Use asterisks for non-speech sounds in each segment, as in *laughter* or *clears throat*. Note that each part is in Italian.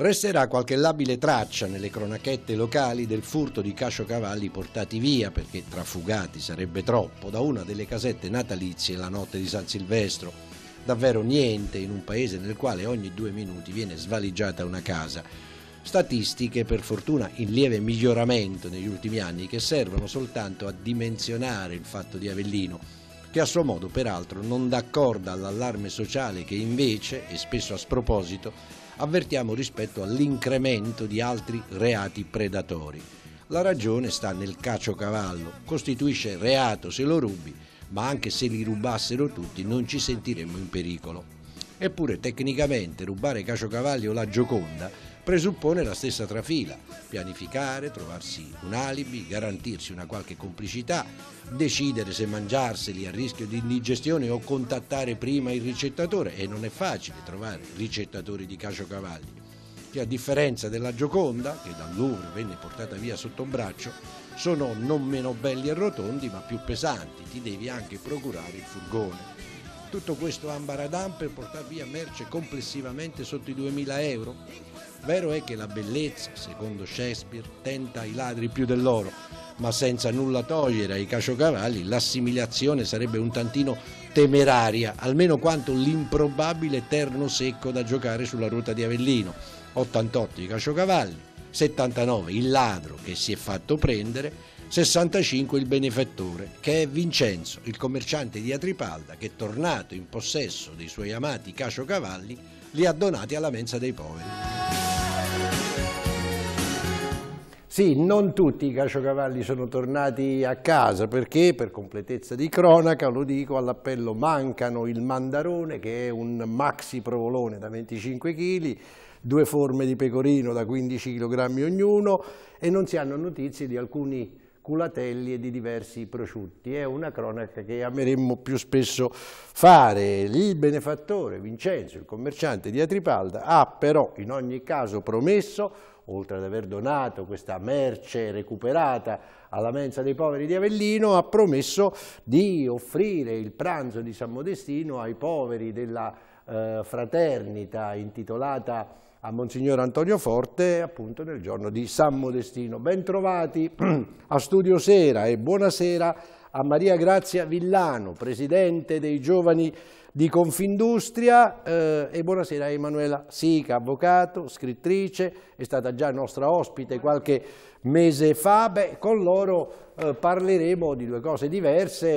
resterà qualche labile traccia nelle cronachette locali del furto di caciocavalli portati via, perché trafugati sarebbe troppo, da una delle casette natalizie la notte di San Silvestro. Davvero niente in un paese nel quale ogni due minuti viene svaligiata una casa. Statistiche per fortuna in lieve miglioramento negli ultimi anni che servono soltanto a dimensionare il fatto di Avellino, che a suo modo peraltro non dà corda all'allarme sociale che invece, e spesso a sproposito, avvertiamo rispetto all'incremento di altri reati predatori. La ragione sta nel caciocavallo, costituisce reato se lo rubi, ma anche se li rubassero tutti non ci sentiremmo in pericolo. Eppure tecnicamente rubare caciocavalli o la Gioconda presuppone la stessa trafila, pianificare, trovarsi un alibi, garantirsi una qualche complicità, decidere se mangiarseli a rischio di indigestione o contattare prima il ricettatore e non è facile trovare ricettatori di caciocavalli che a differenza della Gioconda, che dal Louvre venne portata via sotto un braccio, sono non meno belli e rotondi ma più pesanti, ti devi anche procurare il furgone. Tutto questo ambaradam per portare via merce complessivamente sotto i 2000 euro? Vero è che la bellezza, secondo Shakespeare, tenta i ladri più dell'oro, ma senza nulla togliere ai caciocavalli l'assimilazione sarebbe un tantino temeraria, almeno quanto l'improbabile terno secco da giocare sulla ruota di Avellino. 88 i caciocavalli, 79 il ladro che si è fatto prendere, 65 il benefattore, che è Vincenzo, il commerciante di Atripalda, che tornato in possesso dei suoi amati caciocavalli li ha donati alla mensa dei poveri. Sì, non tutti i caciocavalli sono tornati a casa perché, per completezza di cronaca, lo dico all'appello, mancano il mandarone che è un maxi provolone da 25 kg, due forme di pecorino da 15 kg ognuno e non si hanno notizie di alcuni culatelli e di diversi prosciutti. È una cronaca che ameremmo più spesso fare. Il benefattore Vincenzo, il commerciante di Atripalda, ha però in ogni caso promesso, oltre ad aver donato questa merce recuperata alla mensa dei poveri di Avellino, ha promesso di offrire il pranzo di San Modestino ai poveri della eh, fraternita intitolata a Monsignor Antonio Forte appunto nel giorno di San Modestino. Bentrovati *clears throat* a Studio Sera e buonasera a Maria Grazia Villano, Presidente dei Giovani di Confindustria eh, e buonasera a Emanuela Sica, avvocato, scrittrice, è stata già nostra ospite qualche mese fa, Beh, con loro eh, parleremo di due cose diverse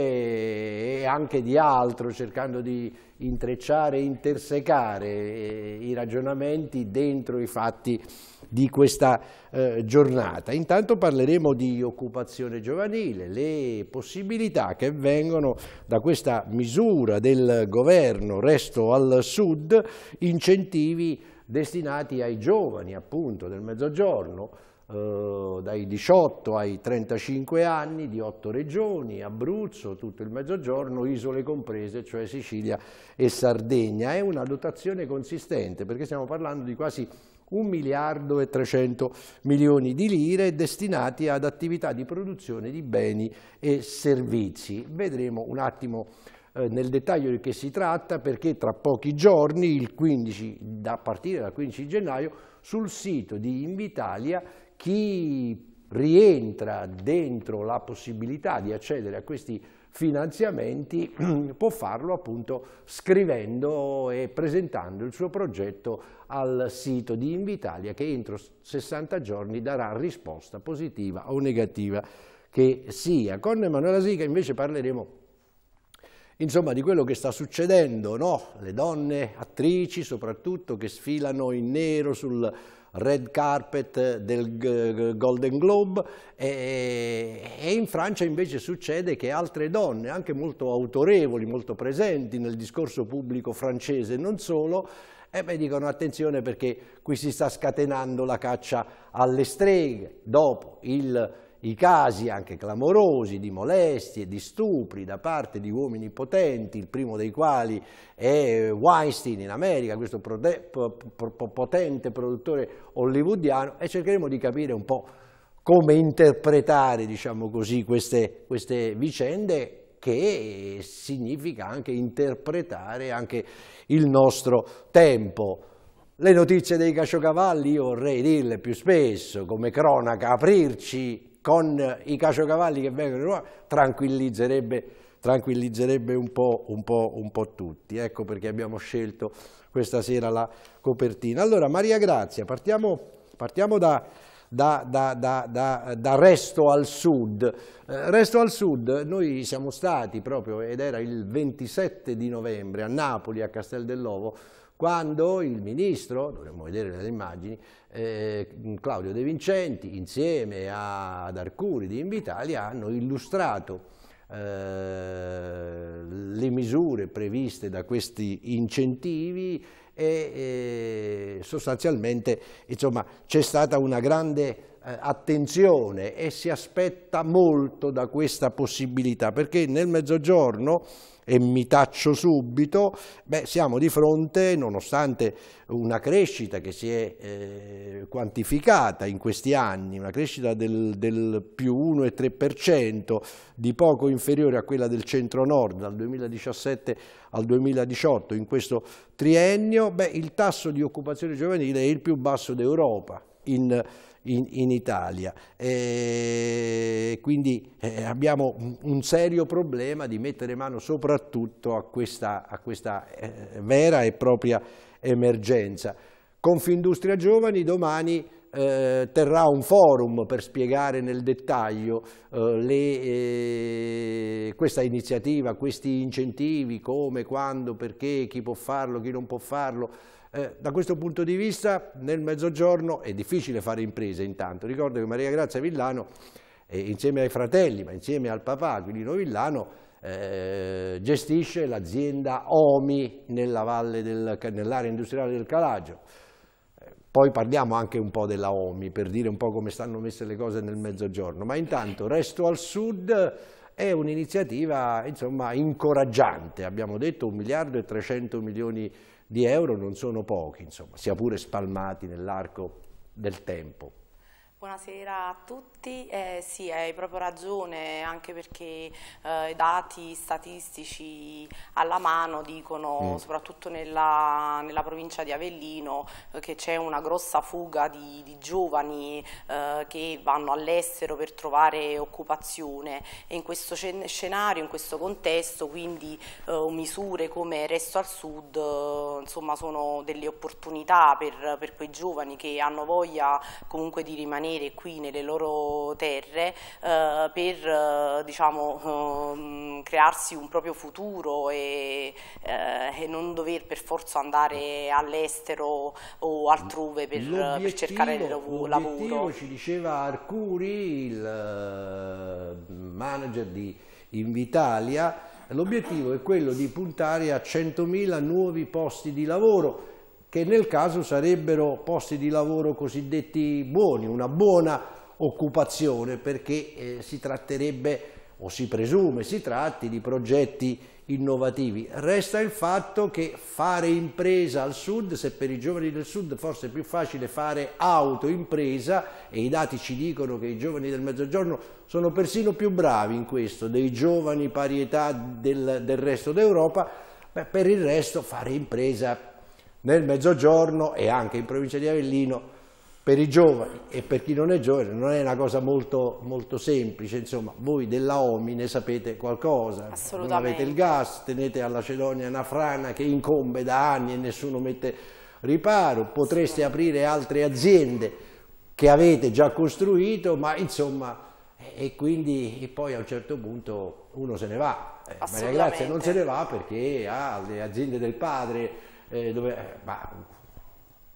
e anche di altro cercando di intrecciare, intersecare eh, i ragionamenti dentro i fatti di questa eh, giornata. Intanto parleremo di occupazione giovanile, le possibilità che vengono da questa misura del governo Resto al Sud, incentivi destinati ai giovani appunto del mezzogiorno, eh, dai 18 ai 35 anni di otto regioni, Abruzzo, tutto il mezzogiorno, isole comprese, cioè Sicilia e Sardegna. È una dotazione consistente perché stiamo parlando di quasi 1 miliardo e 300 milioni di lire destinati ad attività di produzione di beni e servizi. Vedremo un attimo eh, nel dettaglio di che si tratta perché tra pochi giorni, il 15, da partire dal 15 gennaio, sul sito di Invitalia chi rientra dentro la possibilità di accedere a questi finanziamenti *clears throat* può farlo appunto scrivendo e presentando il suo progetto al sito di Invitalia che entro 60 giorni darà risposta positiva o negativa che sia. Con Emanuela Sica invece parleremo insomma di quello che sta succedendo, no? le donne attrici soprattutto che sfilano in nero sul red carpet del Golden Globe e, e in Francia invece succede che altre donne, anche molto autorevoli, molto presenti nel discorso pubblico francese e non solo, e beh, dicono attenzione perché qui si sta scatenando la caccia alle streghe. Dopo il i casi anche clamorosi di molestie, di stupri da parte di uomini potenti, il primo dei quali è Weinstein in America, questo potente produttore hollywoodiano, e cercheremo di capire un po' come interpretare diciamo così, queste, queste vicende che significa anche interpretare anche il nostro tempo. Le notizie dei caciocavalli io vorrei dirle più spesso, come cronaca, aprirci con i caciocavalli che vengono in Roma tranquillizzerebbe, tranquillizzerebbe un, po', un, po', un, po', tutti. Ecco perché abbiamo scelto questa sera la copertina. Allora Maria Grazia, partiamo, partiamo da, da, da, da, Resto al Sud. Eh, Resto al Sud, noi siamo stati proprio, ed era il 27 di novembre, a Napoli, a Castel dell'Ovo, quando il ministro, dovremmo vedere le immagini, eh, Claudio De Vincenti insieme ad Arcuri di Invitalia hanno illustrato eh, le misure previste da questi incentivi e, eh, sostanzialmente c'è stata una grande eh, attenzione e si aspetta molto da questa possibilità perché nel mezzogiorno e mi taccio subito, beh, siamo di fronte, nonostante una crescita che si è eh, quantificata in questi anni, una crescita del, del più 1,3%, di poco inferiore a quella del centro-nord dal 2017 al 2018 in questo triennio, beh, il tasso di occupazione giovanile è il più basso d'Europa in in, in Italia. E quindi eh, abbiamo un serio problema di mettere mano soprattutto a questa, a questa eh, vera e propria emergenza. Confindustria Giovani domani eh, terrà un forum per spiegare nel dettaglio eh, le, eh, questa iniziativa, questi incentivi, come, quando, perché, chi può farlo, chi non può farlo, eh, da questo punto di vista nel mezzogiorno è difficile fare imprese intanto. Ricordo che Maria Grazia Villano, eh, insieme ai fratelli, ma insieme al papà Aquilino Villano, eh, gestisce l'azienda Omi nell'area nell industriale del Calagio. Eh, poi parliamo anche un po' della Omi per dire un po' come stanno messe le cose nel mezzogiorno, ma intanto Resto al Sud è un'iniziativa incoraggiante, abbiamo detto un miliardo e 300 milioni di di euro non sono pochi, insomma, sia pure spalmati nell'arco del tempo. Buonasera a tutti, eh, sì hai proprio ragione anche perché eh, i dati statistici alla mano dicono, mm. soprattutto nella, nella, provincia di Avellino, eh, che c'è una grossa fuga di, di giovani eh, che vanno all'estero per trovare occupazione e in questo scenario, in questo contesto, quindi eh, misure come Resto al Sud insomma, sono delle opportunità per, per quei giovani che hanno voglia comunque di rimanere rimanere qui nelle loro terre eh, per eh, diciamo, um, crearsi un proprio futuro e, eh, e, non dover per forza andare all'estero o altrove per, per cercare il lavoro. Ci diceva Arcuri, il eh, manager di Invitalia, l'obiettivo è quello di puntare a 100.000 nuovi posti di lavoro che nel caso sarebbero posti di lavoro cosiddetti buoni, una buona occupazione perché eh, si tratterebbe o si presume si tratti di progetti innovativi. Resta il fatto che fare impresa al sud, se per i giovani del sud forse è più facile fare autoimpresa e i dati ci dicono che i giovani del mezzogiorno sono persino più bravi in questo dei giovani pari età del, del resto d'Europa, per il resto fare impresa nel mezzogiorno e anche in provincia di Avellino per i giovani e per chi non è giovane non è una cosa molto, molto semplice, insomma voi della OMI ne sapete qualcosa, non avete il gas, tenete alla Cedonia una frana che incombe da anni e nessuno mette riparo, potreste aprire altre aziende che avete già costruito, ma insomma e quindi e poi a un certo punto uno se ne va, eh, Maria Grazia non se ne va perché ha le aziende del padre, eh, dove, bah, eh,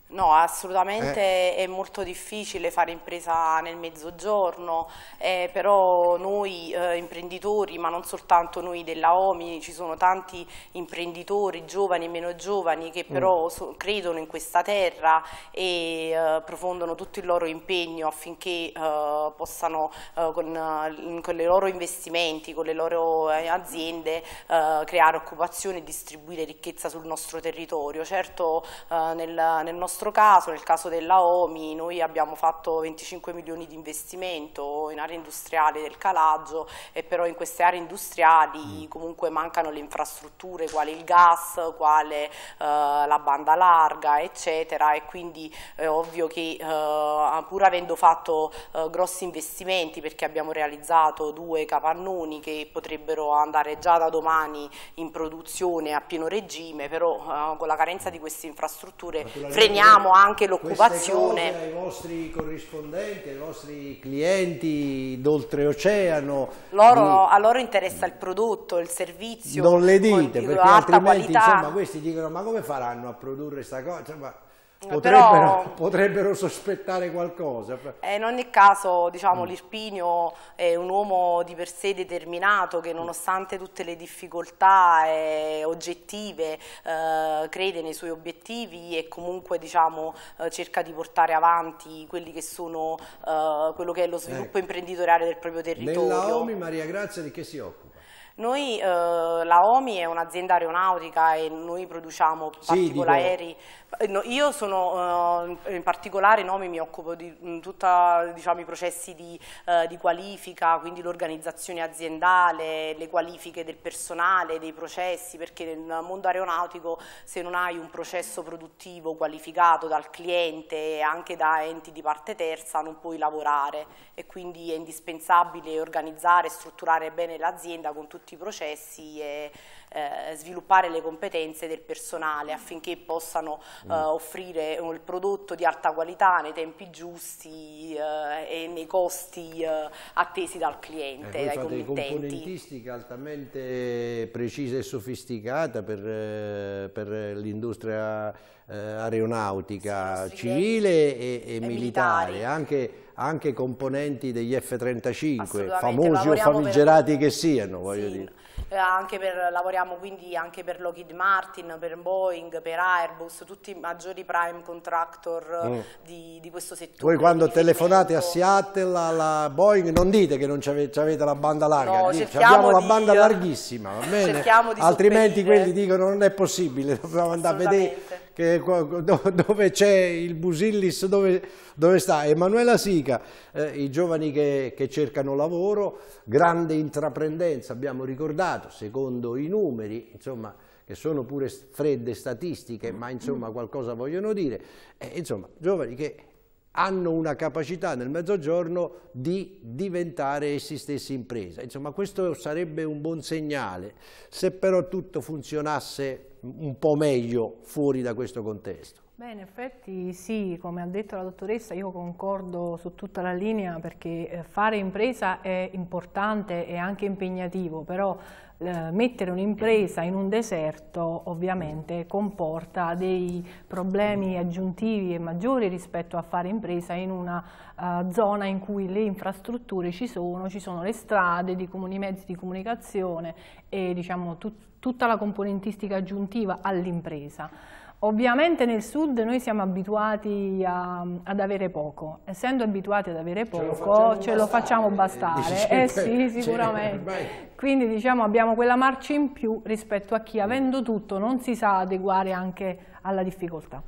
No, assolutamente eh. è molto difficile fare impresa nel mezzogiorno, eh, però noi eh, imprenditori, ma non soltanto noi della OMI, ci sono tanti imprenditori, giovani e meno giovani, che mm. però mm. so, credono in questa terra e eh, profondano tutto il loro impegno affinché eh, possano eh, con, eh, con i loro investimenti, con le loro aziende, creare occupazione e distribuire ricchezza sul nostro territorio. Certo nel, nel nostro nostro caso, nel caso della OMI, noi abbiamo fatto 25 milioni di investimento in area industriale del Calaggio e però in queste aree industriali mm. comunque mancano le infrastrutture quale il gas, quale eh, la banda larga eccetera e quindi è ovvio che eh, pur avendo fatto eh, grossi investimenti perché abbiamo realizzato due capannoni che potrebbero andare già da domani in produzione a pieno regime, però eh, con la carenza di queste infrastrutture freniamo abbiamo anche l'occupazione. ai vostri corrispondenti, ai vostri clienti d'oltreoceano. Loro, di... Mm. A loro interessa il prodotto, il servizio. Non le dite, perché altrimenti insomma, questi dicono ma come faranno a produrre questa cosa? Insomma, Potrebbero, Però, potrebbero, sospettare qualcosa. Eh, in ogni caso, diciamo, mm. l'Irpinio è un uomo di per sé determinato che mm. nonostante tutte le difficoltà eh, oggettive eh, crede nei suoi obiettivi e comunque diciamo, eh, cerca di portare avanti che sono, quello che è lo sviluppo ecco. imprenditoriale del proprio territorio. Nella OMI Maria Grazia di che si occupa? Noi, eh, la OMI è un'azienda aeronautica e noi produciamo particolari sì, dico... Io sono, eh, in particolare, in OMI mi occupo di mm, tutti diciamo, i processi di, eh, di qualifica, quindi l'organizzazione aziendale, le qualifiche del personale, dei processi, perché nel mondo aeronautico se non hai un processo produttivo qualificato dal cliente e anche da enti di parte terza non puoi lavorare e quindi è indispensabile organizzare e strutturare bene l'azienda con tutti tutti i processi e eh, sviluppare le competenze del personale affinché possano mm. eh, offrire il prodotto di alta qualità nei tempi giusti eh, e nei costi eh, attesi dal cliente, eh, dai committenti. componentistica altamente precisa e sofisticata per, eh, per l'industria aeronautica civile e, e militare, militari. anche anche componenti degli F-35, famosi o famigerati per... che siano, voglio sì, dire. Eh, anche per, lavoriamo quindi anche per Lockheed Martin, per Boeing, per Airbus, tutti i maggiori prime contractor mm. di, di, questo settore. Voi quando telefonate a Seattle, alla Boeing, non dite che non avete, la banda larga, no, abbiamo la banda larghissima, va bene? altrimenti quelli dicono non è possibile, *laughs* dobbiamo andare a vedere che, *laughs* dove c'è il Busillis, dove, dove, sta Emanuela Sica, eh, i giovani che, che, cercano lavoro, grande intraprendenza, abbiamo ricordato, secondo i numeri, insomma, che sono pure fredde statistiche, ma insomma qualcosa vogliono dire, eh, insomma, giovani che hanno una capacità nel mezzogiorno di diventare essi stessi impresa. Insomma, questo sarebbe un buon segnale. Se però tutto funzionasse un po' meglio fuori da questo contesto. Beh, in effetti sì, come ha detto la dottoressa, io concordo su tutta la linea perché eh, fare impresa è importante e anche impegnativo, però eh, mettere un'impresa in un deserto ovviamente comporta dei problemi aggiuntivi e maggiori rispetto a fare impresa in una uh, zona in cui le infrastrutture ci sono, ci sono le strade, i mezzi di comunicazione e diciamo, tut tutta la componentistica aggiuntiva all'impresa. Ovviamente nel sud noi siamo abituati a, ad avere poco, essendo abituati ad avere poco ce lo facciamo bastare, bastare. eh cioè, sì cioè, sicuramente, quindi diciamo abbiamo quella marcia in più rispetto a chi avendo tutto non si sa adeguare anche alla difficoltà.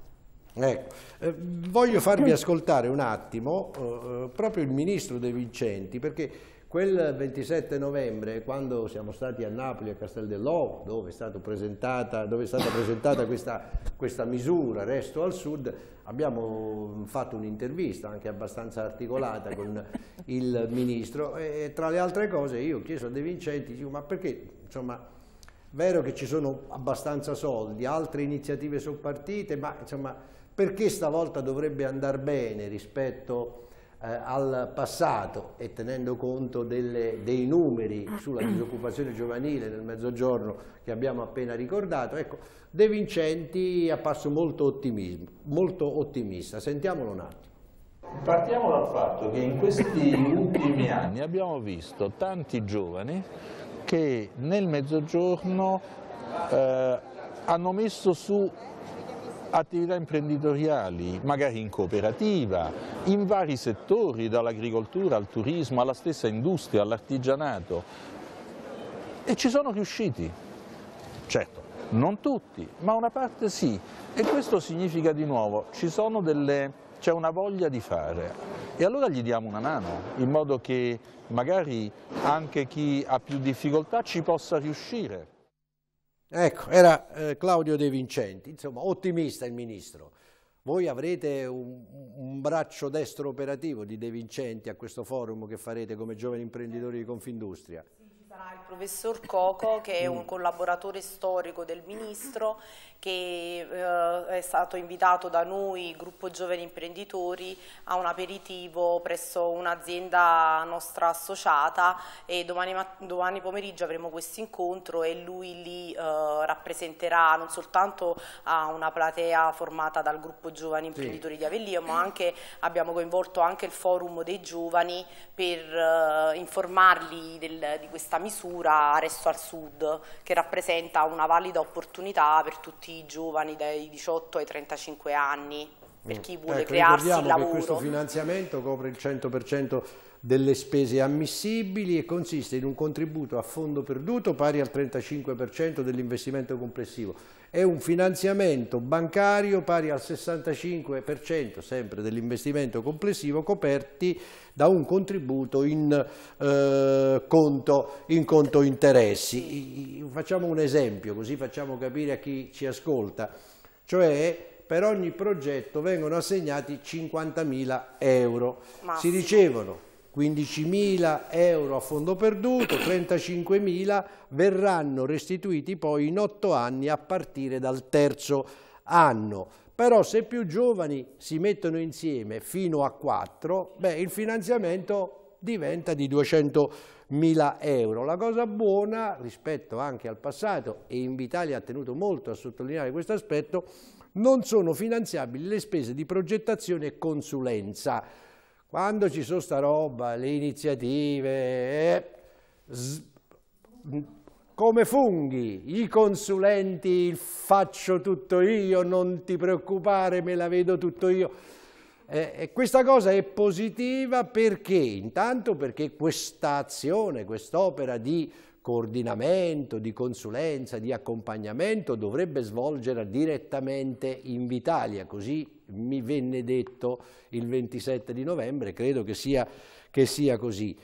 Ecco. Eh, voglio farvi ascoltare un attimo eh, eh proprio il ministro De Vincenti perché Quel 27 novembre, quando siamo stati a Napoli, a Castel Casteldellò, dove è stata presentata, è stata presentata questa, questa, misura Resto al Sud, abbiamo fatto un'intervista anche abbastanza articolata con il Ministro e tra le altre cose io ho chiesto a De Vincenti, dico, ma perché, insomma, vero che ci sono abbastanza soldi, altre iniziative sono partite, ma insomma, perché stavolta dovrebbe andare bene rispetto a eh, al passato e tenendo conto delle, dei numeri sulla disoccupazione giovanile nel mezzogiorno che abbiamo appena ricordato, ecco, De Vincenti è apparso molto, molto ottimista. Sentiamolo un attimo. Partiamo dal fatto che in questi ultimi anni abbiamo visto tanti giovani che nel mezzogiorno eh, hanno messo su attività imprenditoriali, magari in cooperativa, in vari settori, dall'agricoltura al turismo, alla stessa industria, all'artigianato. E ci sono riusciti, certo, non tutti, ma una parte sì. E questo significa di nuovo, c'è una voglia di fare. E allora gli diamo una mano, in modo che magari anche chi ha più difficoltà ci possa riuscire. Ecco, era eh, Claudio De Vincenti, insomma ottimista il ministro. Voi avrete un, un, braccio destro operativo di De Vincenti a questo forum che farete come giovani imprenditori di Confindustria? Sì, ci sarà il professor Coco che è un mm. collaboratore storico del ministro che eh, è stato invitato da noi, gruppo giovani imprenditori, a un aperitivo presso un'azienda nostra associata e domani, domani pomeriggio avremo questo incontro e lui lì eh, rappresenterà non soltanto a una platea formata dal gruppo giovani imprenditori sì. di Avellio, ma anche abbiamo coinvolto anche il forum dei giovani per eh, informarli del, di questa misura Resto al Sud che rappresenta una valida opportunità per tutti tutti i giovani dai 18 ai 35 anni per mm. chi vuole ecco, crearsi il lavoro. Che questo finanziamento copre il 100% delle spese ammissibili e consiste in un contributo a fondo perduto pari al 35% dell'investimento complessivo è un finanziamento bancario pari al 65% sempre dell'investimento complessivo coperti da un contributo in, eh, conto, in conto interessi. Facciamo un esempio così facciamo capire a chi ci ascolta, cioè per ogni progetto vengono assegnati 50.000 euro, Massimo. si ricevono 15.000 euro a fondo perduto, 35.000 verranno restituiti poi in otto anni a partire dal terzo anno. Però se più giovani si mettono insieme fino a 4, beh, il finanziamento diventa di 200.000 euro. La cosa buona rispetto anche al passato, e Invitalia ha tenuto molto a sottolineare questo aspetto, non sono finanziabili le spese di progettazione e consulenza quando ci sono sta roba, le iniziative, eh, come funghi, i consulenti faccio tutto io, non ti preoccupare, me la vedo tutto io. Eh, questa cosa è positiva perché? Intanto perché questa azione, quest'opera di coordinamento, di consulenza, di accompagnamento dovrebbe svolgere direttamente in Vitalia, così mi venne detto il 27 di novembre, credo che sia, che sia così.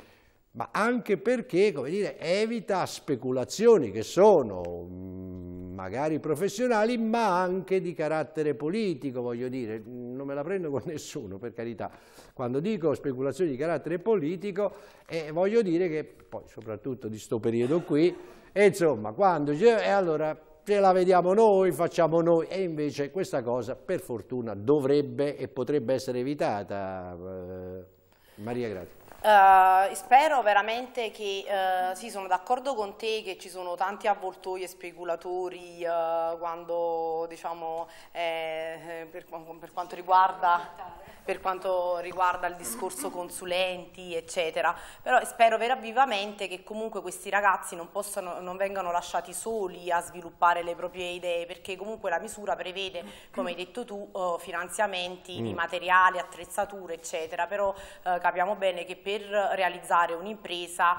Ma anche perché come dire, evita speculazioni che sono mm, magari professionali, ma anche di carattere politico, voglio dire, non me la prendo con *laughs* nessuno, per carità. Quando dico speculazioni di carattere politico, eh, voglio dire che poi soprattutto di sto periodo qui, e eh, insomma, quando e eh, allora ce la vediamo noi, facciamo noi, e invece questa cosa per fortuna dovrebbe e potrebbe essere evitata. Eh, Maria, Grazia. Uh, spero veramente che, uh, sì sono d'accordo con te che ci sono tanti avvoltoi e speculatori uh, quando, diciamo, eh, per, per, quanto riguarda, per, quanto riguarda, il discorso consulenti eccetera, però spero vera che comunque questi ragazzi non, possano, non vengano lasciati soli a sviluppare le proprie idee perché comunque la misura prevede, come hai detto tu, oh, finanziamenti di mm. materiali, attrezzature eccetera, però capiamo bene che per per realizzare un'impresa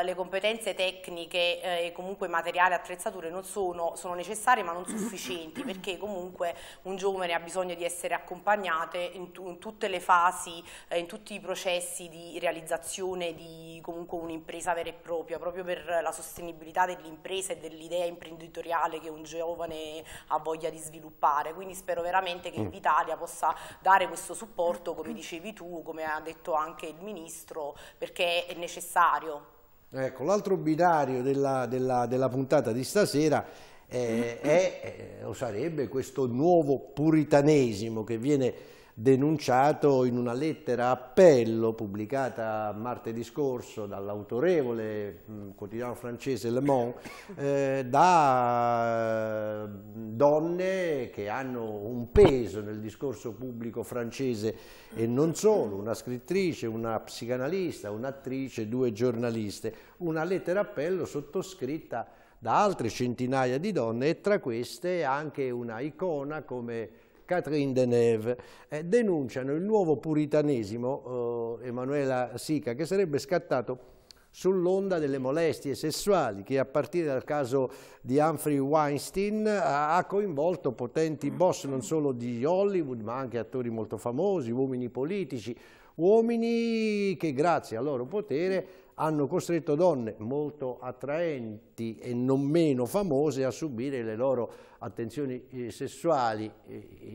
eh, le competenze tecniche eh, e comunque materiali, attrezzature non sono, sono, necessarie ma non sufficienti *coughs* perché comunque un giovane ha bisogno di essere accompagnate in, in tutte le fasi, eh, in tutti i processi di realizzazione di comunque un'impresa vera e propria, proprio per la sostenibilità dell'impresa e dell'idea imprenditoriale che un giovane ha voglia di sviluppare. Quindi spero veramente che mm. Invitalia possa dare questo supporto, come dicevi tu, come ha detto anche il Ministro, dentro perché è necessario. Ecco, l'altro binario della, della, della, puntata di stasera eh, è, eh, sarebbe questo nuovo puritanesimo che viene denunciato in una lettera appello pubblicata martedì scorso dall'autorevole mm, quotidiano francese Le Monde eh, da mm, donne che hanno un peso nel discorso pubblico francese e non solo, una scrittrice, una psicanalista, un'attrice, due giornaliste, una lettera appello sottoscritta da altre centinaia di donne e tra queste anche una icona come Catherine Deneuve, eh, denunciano il nuovo puritanesimo, eh, Emanuela Sica, che sarebbe scattato sull'onda delle molestie sessuali che a partire dal caso di Humphrey Weinstein ha coinvolto potenti boss non solo di Hollywood ma anche attori molto famosi, uomini politici, uomini che grazie al loro potere hanno costretto donne molto attraenti e non meno famose a subire le loro attenzioni eh, sessuali.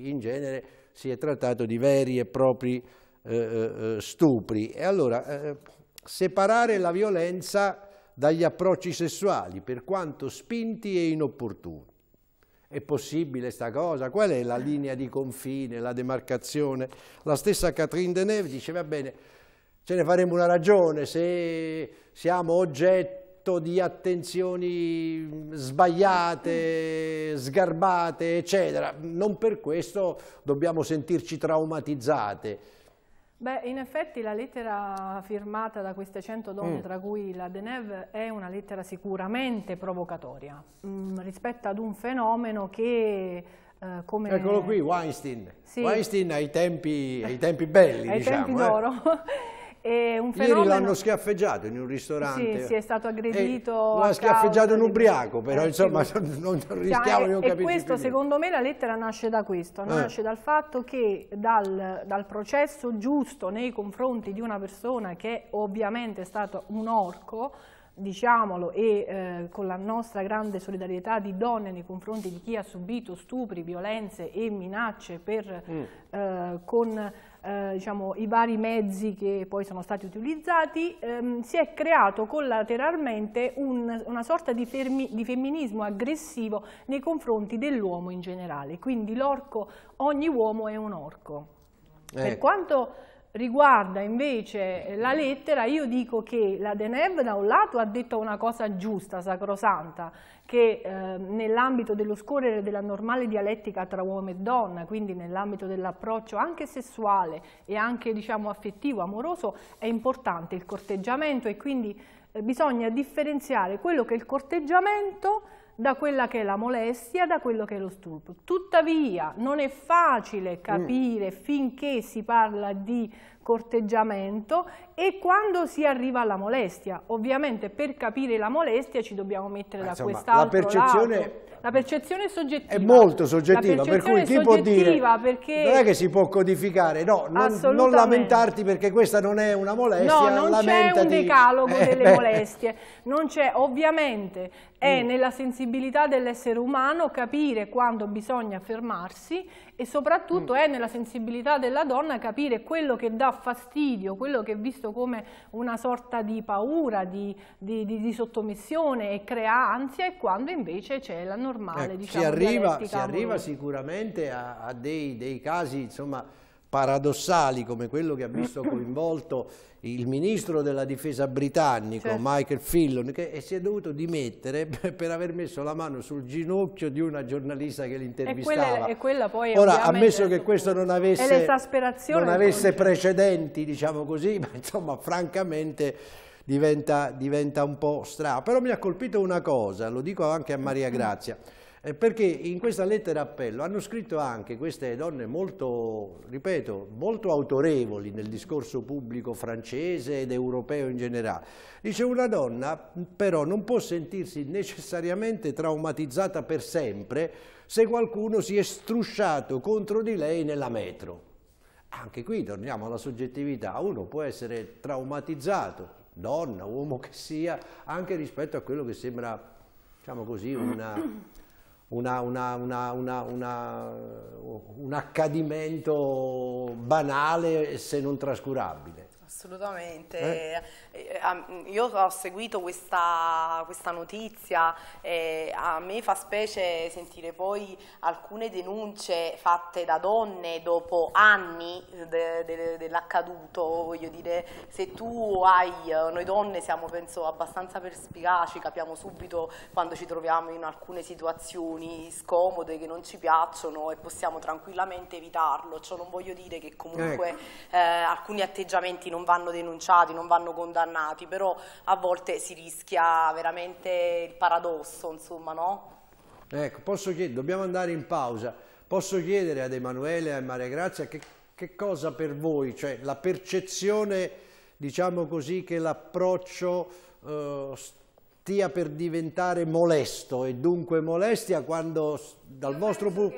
In genere si è trattato di veri e propri eh, eh, eh, stupri. E allora, eh, separare la violenza dagli approcci sessuali, per quanto spinti e inopportuni. È possibile sta cosa? Qual è la linea di confine, la demarcazione? La stessa Catherine Deneuve diceva bene, ce ne faremo una ragione se siamo oggetto di attenzioni mm, sbagliate, sgarbate, eccetera. Non per questo dobbiamo sentirci traumatizzate. Beh, in effetti la lettera firmata da queste 100 donne, mm. tra cui la Deneuve, è una lettera sicuramente provocatoria mh, mm, rispetto ad un fenomeno che... Eh, come... Eccolo qui, Weinstein. Sì. Weinstein ai tempi, ai tempi belli, ai diciamo. Ai eh. tempi d'oro. Eh. Ieri fenomeno... l'hanno schiaffeggiato in un ristorante. Sì, sì, è stato eh, aggredito. L'ha schiaffeggiato un ubriaco, però eh, insomma sì. *laughs* non rischiamo cioè, di non capire. E questo più. secondo me la lettera nasce da questo, eh. nasce dal fatto che dal, dal, processo giusto nei confronti di una persona che ovviamente è stato un orco, diciamolo, e eh, con la nostra grande solidarietà di donne nei confronti di chi ha subito stupri, violenze e minacce per, mm. Eh, con eh, diciamo, i vari mezzi che poi sono stati utilizzati, ehm, si è creato collateralmente un, una sorta di, fermi, di, femminismo aggressivo nei confronti dell'uomo in generale. Quindi l'orco, ogni uomo è un orco. Eh. Per quanto riguarda invece la lettera, io dico che la Deneuve da un lato ha detto una cosa giusta, sacrosanta, che eh, nell'ambito dello scorrere della normale dialettica tra uomo e donna, quindi nell'ambito dell'approccio anche sessuale e anche diciamo, affettivo, amoroso, è importante il corteggiamento e quindi eh, bisogna differenziare quello che è il corteggiamento da quella che è la molestia, da quello che è lo stupro. Tuttavia non è facile mm. capire mm. finché si parla di corteggiamento e quando si arriva alla molestia. Ovviamente per capire la molestia ci dobbiamo mettere Ma da quest'altro la percezione... Lato. La percezione è soggettiva. È molto soggettiva, per cui chi può dire, perché... non è che si può codificare, no, non, non lamentarti perché questa non è una molestia. No, non c'è un decalogo eh, delle beh. *laughs* molestie, non c'è, ovviamente è mm. nella sensibilità dell'essere umano capire quando bisogna fermarsi e soprattutto mm. è nella sensibilità della donna capire quello che dà fastidio, quello che è visto come una sorta di paura, di, di, di, di sottomissione e crea ansia e quando invece c'è la normale ecco, diciamo, si arriva, si arriva sicuramente a, a dei, dei casi insomma paradossali come quello che ha visto coinvolto il ministro della difesa britannico certo. Michael Fillon che si è dovuto dimettere *laughs* per aver messo la mano sul ginocchio di una giornalista che l'intervistava. E, e quella, poi Ora, ammesso che questo non avesse, non avesse precedenti, diciamo così, *laughs* ma insomma francamente diventa, diventa un po' strano. Però mi ha colpito una cosa, lo dico anche a Maria Grazia. Eh, perché in questa lettera appello hanno scritto anche queste donne molto, ripeto, molto autorevoli nel discorso pubblico francese ed europeo in generale. Dice una donna però non può sentirsi necessariamente traumatizzata per sempre se qualcuno si è strusciato contro di lei nella metro. Anche qui torniamo alla soggettività, uno può essere traumatizzato, donna, uomo che sia, anche rispetto a quello che sembra, diciamo così, una una, una, una, un accadimento banale se non trascurabile. Assolutamente. Eh? Eh, io ho seguito questa, questa notizia, eh, a me fa specie sentire poi alcune denunce fatte da donne dopo anni de, de, dell'accaduto, voglio dire, se tu hai, noi donne siamo penso abbastanza perspicaci, capiamo subito quando ci troviamo in alcune situazioni scomode che non ci piacciono e possiamo tranquillamente evitarlo, ciò non voglio dire che comunque ecco. eh, alcuni atteggiamenti non vanno denunciati, non vanno condannati, condannati, però a volte si rischia veramente il paradosso, insomma, no? Ecco, posso chiedere, dobbiamo andare in pausa, posso chiedere ad Emanuele e a Maria Grazia che, che cosa per voi, cioè la percezione, diciamo così, che l'approccio eh, stia per diventare molesto e dunque molestia quando dal Io vostro punto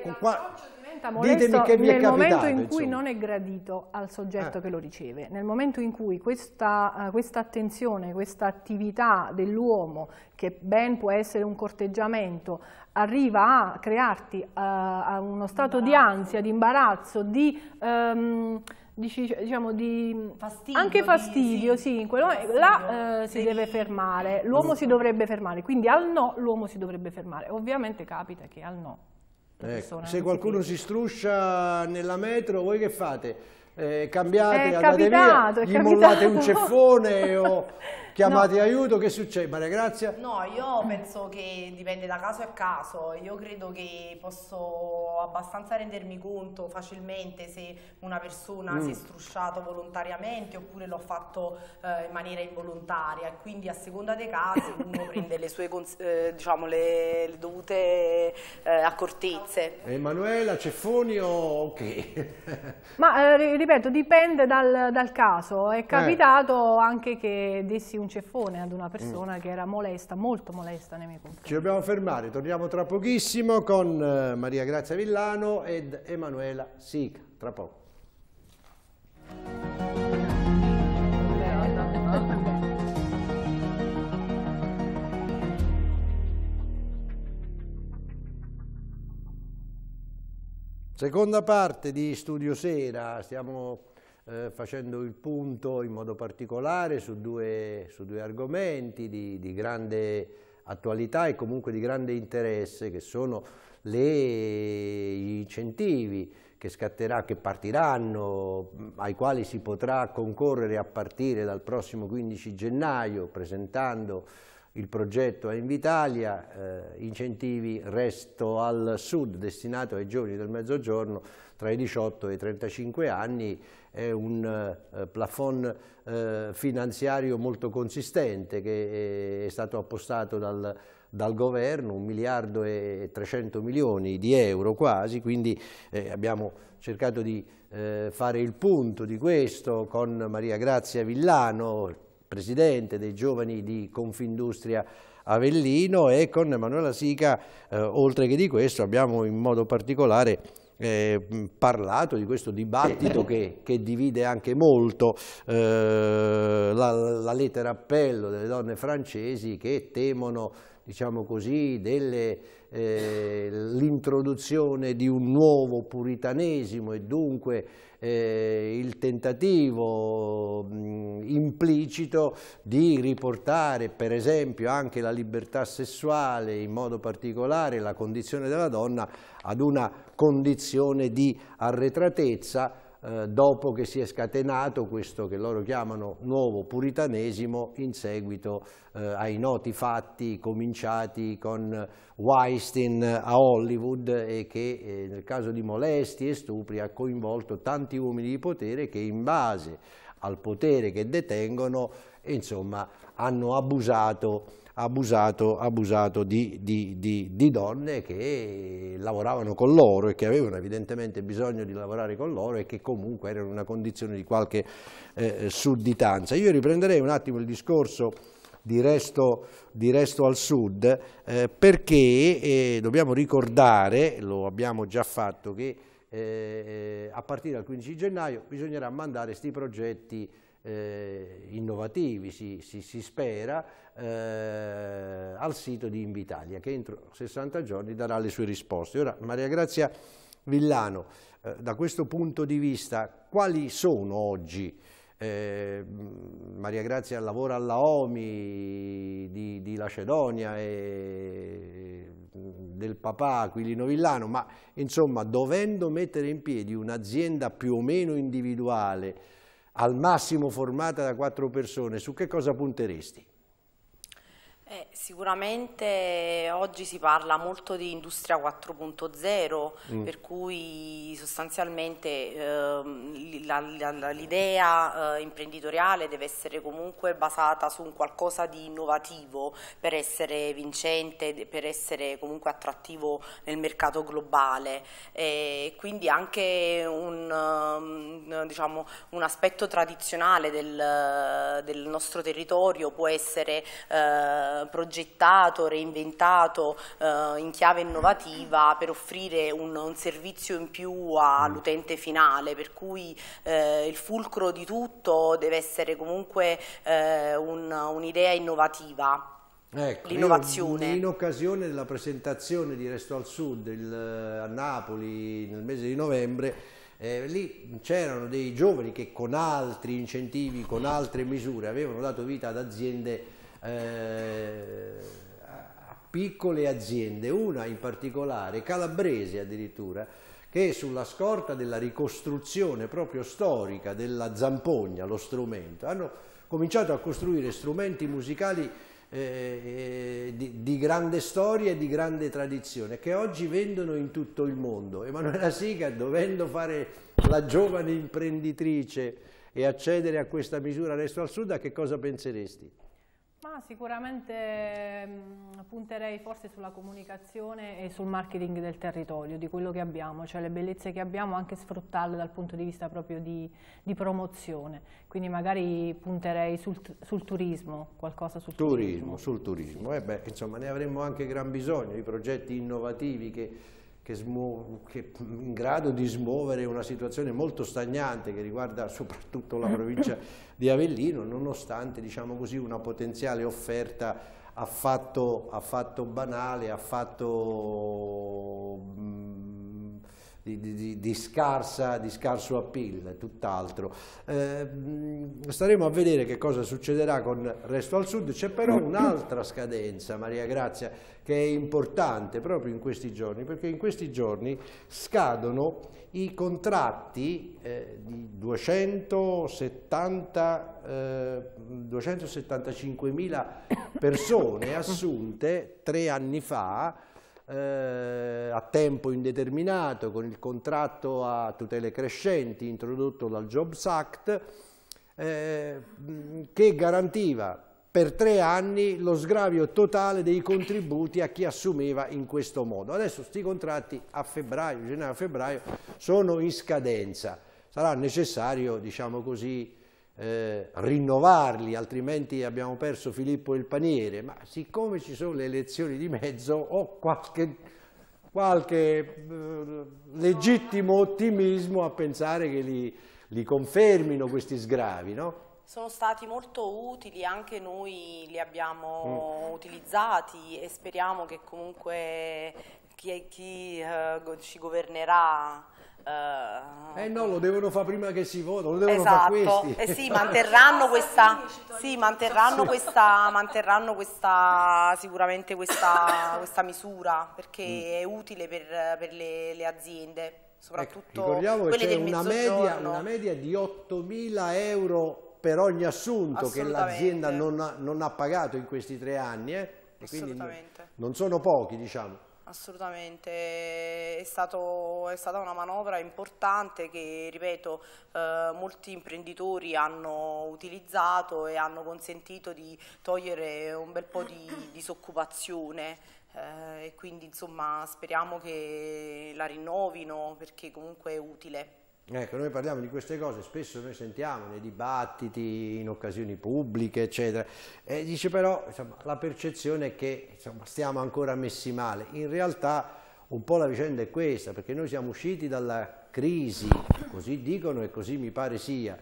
diventa molesto nel momento in cui insomma. non è gradito al soggetto ah. che lo riceve, nel momento in cui questa, uh, questa attenzione, questa attività dell'uomo, che ben può essere un corteggiamento, arriva a crearti uh, a uno stato di ansia, di imbarazzo, di... Um, diciamo di fastidio, anche fastidio, di, sì, in quello fastidio, là eh, si deve fermare, l'uomo si dovrebbe fermare, quindi al no l'uomo si dovrebbe fermare, ovviamente capita che al no Ecco, ecco se qualcuno si struscia nella metro, voi che fate? Eh, cambiate, è andate capitato, via, gli mollate un ceffone o... *laughs* Chiamati no. aiuto, che succede Maria Grazia? No, io penso che dipende da caso a caso, io credo che posso abbastanza rendermi conto facilmente se una persona mm. si è mm. strusciato volontariamente oppure l'ho fatto eh, in maniera involontaria e quindi a seconda dei casi uno prende le sue eh, diciamo, le, le dovute eh, accortezze. Emanuela, Ceffoni o ok? Ma eh, ripeto, dipende dal, dal caso, è eh. capitato anche che dessi un ceffone ad una persona mm. che era molesta, molto molesta nei miei confronti. Ci dobbiamo fermare, torniamo tra pochissimo con eh, Maria Grazia Villano ed Emanuela Sica, tra poco. Seconda parte di Studio Sera, stiamo eh, facendo il punto in modo particolare su due, su due argomenti di, di, grande attualità e comunque di grande interesse che sono le, gli incentivi che, scatterà, che partiranno, ai quali si potrà concorrere a partire dal prossimo 15 gennaio presentando il progetto a Invitalia, eh, incentivi resto al sud destinato ai giovani del mezzogiorno tra i 18 e i 35 anni è un eh, plafond eh, finanziario molto consistente che è stato appostato dal, dal governo, un miliardo e 300 milioni di euro quasi, quindi eh, abbiamo cercato di fare il punto di questo con Maria Grazia Villano, presidente dei giovani di Confindustria Avellino e con Emanuela Sica, oltre che di questo abbiamo in modo particolare eh, parlato di questo dibattito *laughs* che, che divide anche molto eh, la, la lettera appello delle donne francesi che temono diciamo così, eh, l'introduzione di un nuovo puritanesimo e dunque eh, il tentativo mh, implicito di riportare per esempio anche la libertà sessuale, in modo particolare la condizione della donna, ad una condizione di arretratezza eh, dopo che si è scatenato questo che loro chiamano nuovo puritanesimo in seguito eh, ai noti fatti cominciati con Weinstein a Hollywood e che eh, nel caso di molesti e stupri ha coinvolto tanti uomini di potere che in base al potere che detengono insomma hanno abusato abusato, abusato di, di, di, di, donne che lavoravano con loro e che avevano evidentemente bisogno di lavorare con loro e che comunque erano in una condizione di qualche eh, sudditanza. Io riprenderei un attimo il discorso di resto, di resto, al sud, eh, perché eh, dobbiamo ricordare, lo abbiamo già fatto, che eh, eh a partire dal 15 gennaio bisognerà mandare questi progetti eh, innovativi, si, si, si spera, eh, al sito di Invitalia, che entro 60 giorni darà le sue risposte. Ora, Maria Grazia Villano, eh, da questo punto di vista, quali sono oggi eh, Maria Grazia lavora alla OMI di, di Lacedonia e del papà Aquilino Villano, ma insomma dovendo mettere in piedi un'azienda più o meno individuale al massimo formata da quattro persone, su che cosa punteresti? Eh, sicuramente oggi si parla molto di industria 4.0, mm. per cui sostanzialmente eh, l'idea eh, imprenditoriale deve essere comunque basata su un qualcosa di innovativo per essere vincente, per essere comunque attrattivo nel mercato globale. quindi anche un, ehm, diciamo, un aspetto tradizionale del, del, nostro territorio può essere eh, progettato, reinventato eh, in chiave innovativa per offrire un, un servizio in più all'utente finale, per cui eh, il fulcro di tutto deve essere comunque eh, un'idea un innovativa. Ecco, L'innovazione. In occasione della presentazione di Resto al Sud il, eh, a Napoli nel mese di novembre, eh, lì c'erano dei giovani che con altri incentivi, con altre misure avevano dato vita ad aziende eh, piccole aziende, una in particolare, calabrese addirittura, che sulla scorta della ricostruzione proprio storica della zampogna, lo strumento, hanno cominciato a costruire strumenti musicali eh, di, di, grande storia e di grande tradizione che oggi vendono in tutto il mondo. Emanuela Siga, dovendo fare la giovane imprenditrice e accedere a questa misura Resto al Sud, a che cosa penseresti? Ma sicuramente mh, mm, punterei forse sulla comunicazione e sul marketing del territorio, di quello che abbiamo, cioè le bellezze che abbiamo, anche sfruttarle dal punto di vista proprio di, di promozione. Quindi magari punterei sul, sul turismo, qualcosa sul turismo. turismo. Sul turismo, eh beh, insomma ne avremmo anche gran bisogno, i progetti innovativi che che, che in grado di smuovere una situazione molto stagnante che riguarda soprattutto la provincia *coughs* di Avellino, nonostante diciamo così, una potenziale offerta affatto, affatto banale, affatto mh, mm, di, di, di, scarsa, di scarso appeal, tutt'altro. Eh, staremo a vedere che cosa succederà con Resto al Sud, c'è però un'altra scadenza, Maria Grazia, che è importante proprio in questi giorni, perché in questi giorni scadono i contratti eh, di 270, eh, 275.000 persone *coughs* assunte tre anni fa eh, a tempo indeterminato con il contratto a tutele crescenti introdotto dal Jobs Act eh, che garantiva per tre anni lo sgravio totale dei contributi a chi assumeva in questo modo. Adesso questi contratti a febbraio, gennaio-febbraio sono in scadenza, sarà necessario diciamo così, eh, rinnovarli, altrimenti abbiamo perso Filippo il paniere, ma siccome ci sono le elezioni di mezzo ho qualche, qualche eh, legittimo ottimismo a pensare che li, li confermino questi sgravi, no? sono stati molto utili, anche noi li abbiamo mm. utilizzati e speriamo che comunque chi, chi eh, ci governerà Uh... Eh no, lo devono fare prima che si vota, lo devono esatto. fare questi. Eh sì, manterranno questa, sì, manterranno questa, manterranno questa sicuramente questa, questa misura perché mm. è utile per, per le, le aziende soprattutto ecco, ricordiamo che c'è una media, una media di 8.000 euro per ogni assunto che l'azienda non, non, ha pagato in questi tre anni, eh? quindi non sono pochi diciamo. Assolutamente, è, stato, è, stata una manovra importante che, ripeto, eh, molti imprenditori hanno utilizzato e hanno consentito di togliere un bel po' di disoccupazione eh, e quindi insomma speriamo che la rinnovino perché comunque è utile. Ecco, noi parliamo di queste cose, spesso noi sentiamo nei dibattiti, in occasioni pubbliche, eccetera, e dice però insomma, la percezione è che insomma, stiamo ancora messi male. In realtà un po' la vicenda è questa, perché noi siamo usciti dalla crisi, così dicono e così mi pare sia,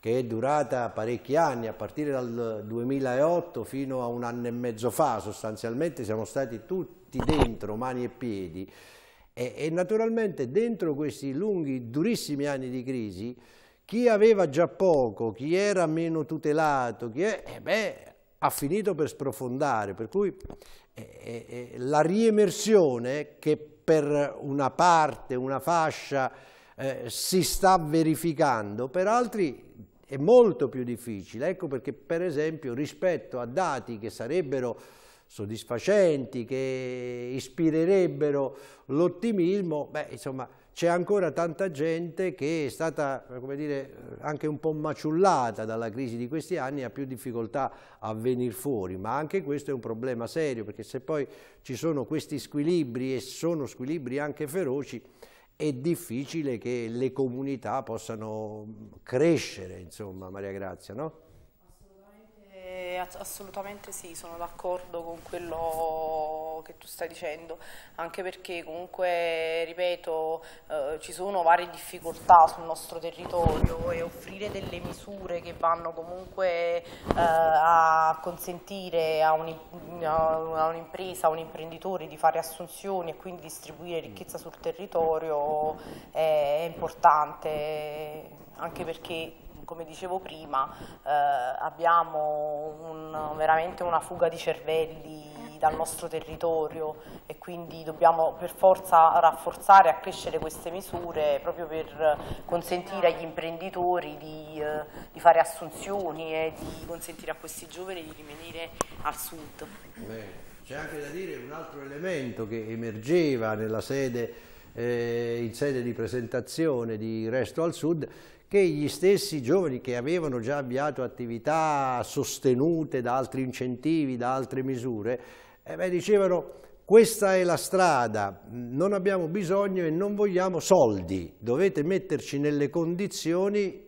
che è durata parecchi anni, a partire dal 2008 fino a un anno e mezzo fa, sostanzialmente siamo stati tutti dentro, mani e piedi, e, e naturalmente dentro questi lunghi, durissimi anni di crisi, chi aveva già poco, chi era meno tutelato, chi è, eh beh, ha finito per sprofondare, per cui eh, eh, eh la riemersione che per una parte, una fascia eh, si sta verificando, per altri è molto più difficile, ecco perché per esempio rispetto a dati che sarebbero soddisfacenti, che ispirerebbero l'ottimismo, beh, insomma, c'è ancora tanta gente che è stata, come dire, anche un po' maciullata dalla crisi di questi anni e ha più difficoltà a venire fuori, ma anche questo è un problema serio, perché se poi ci sono questi squilibri e sono squilibri anche feroci, è difficile che le comunità possano crescere, insomma, Maria Grazia, no? assolutamente sì, sono d'accordo con quello che tu stai dicendo, anche perché comunque, ripeto, eh, ci sono varie difficoltà sul nostro territorio e offrire delle misure che vanno comunque eh, a consentire a un'impresa, a un imprenditore di fare assunzioni e quindi distribuire ricchezza sul territorio è importante, anche perché come dicevo prima, eh, abbiamo un, veramente una fuga di cervelli dal nostro territorio e quindi dobbiamo per forza rafforzare e accrescere queste misure proprio per consentire agli imprenditori di, eh, di fare assunzioni e di consentire a questi giovani di rimanere al sud. C'è anche da dire un altro elemento che emergeva nella sede eh, in sede di presentazione di Resto al Sud che gli stessi giovani che avevano già avviato attività sostenute da altri incentivi, da altre misure, eh beh, dicevano questa è la strada, non abbiamo bisogno e non vogliamo soldi, dovete metterci nelle condizioni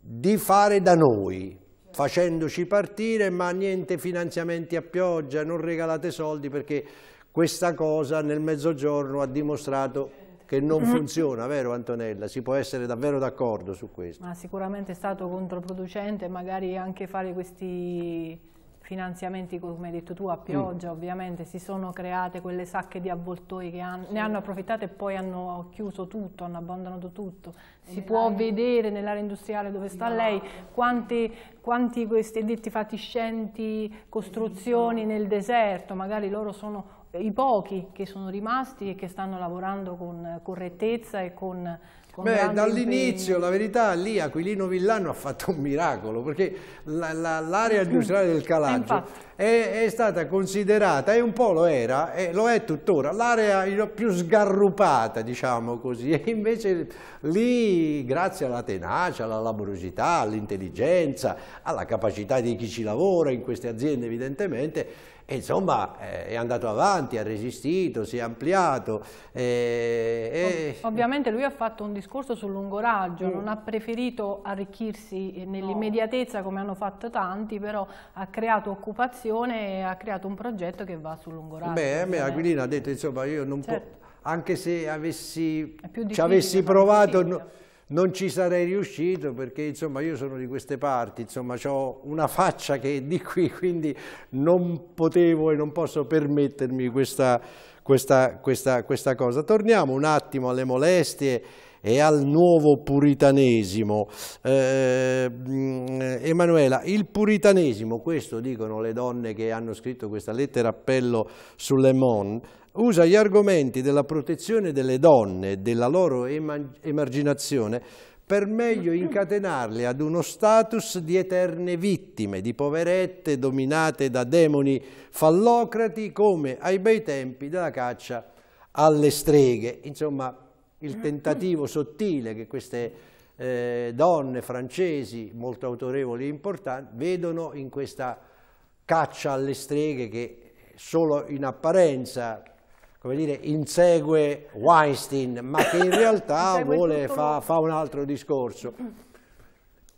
di fare da noi, facendoci partire, ma niente finanziamenti a pioggia, non regalate soldi perché questa cosa nel mezzogiorno ha dimostrato che non mm-hmm. funziona, vero Antonella? Si può essere davvero d'accordo su questo? Ma sicuramente è stato controproducente magari anche fare questi finanziamenti, come hai detto tu, a mm. pioggia mm. ovviamente, si sono create quelle sacche di avvoltoi che han ne hanno approfittato e poi hanno chiuso tutto, hanno abbandonato tutto. Si può vedere nell'area industriale dove sta lei quanti, quanti questi detti fatiscenti costruzioni nel deserto, magari loro sono i pochi che sono rimasti e che stanno lavorando con correttezza e con... con Beh, dall'inizio, la verità, lì Aquilino Villano ha fatto un miracolo, perché l'area la, la, industriale del Calaggio eh, è, è, stata considerata, e un po' lo era, e lo è tuttora, l'area più sgarrupata, diciamo così, *laughs* e invece lì, grazie alla tenacia, alla laboriosità, all'intelligenza, alla capacità di chi ci lavora in queste aziende, evidentemente, e insomma eh, è andato avanti, ha resistito, si è ampliato. Eh, e, e... Ovviamente lui ha fatto un discorso sul lungo raggio, mm. non ha preferito arricchirsi eh, nell'immediatezza no. come hanno fatto tanti, però ha creato occupazione e ha creato un progetto che va sul lungo raggio. Beh, a me Aquilino ha detto insomma io non certo. può, anche se avessi, ci avessi provato non ci sarei riuscito perché insomma io sono di queste parti, insomma ho una faccia che è di qui, quindi non potevo e non posso permettermi questa, questa, questa, questa cosa. Torniamo un attimo alle molestie e al nuovo puritanesimo. Eh, mm, Emanuela, il puritanesimo, questo dicono le donne che hanno scritto questa lettera appello su Le Monde, usa gli argomenti della protezione delle donne e della loro emarginazione per meglio incatenarle ad uno status di eterne vittime, di poverette dominate da demoni fallocrati come ai bei tempi della caccia alle streghe. Insomma, il tentativo sottile che queste eh, donne francesi molto autorevoli e importanti vedono in questa caccia alle streghe che solo in apparenza come dire, insegue Weinstein, ma che in *coughs* realtà vuole, fa, fa, un altro discorso.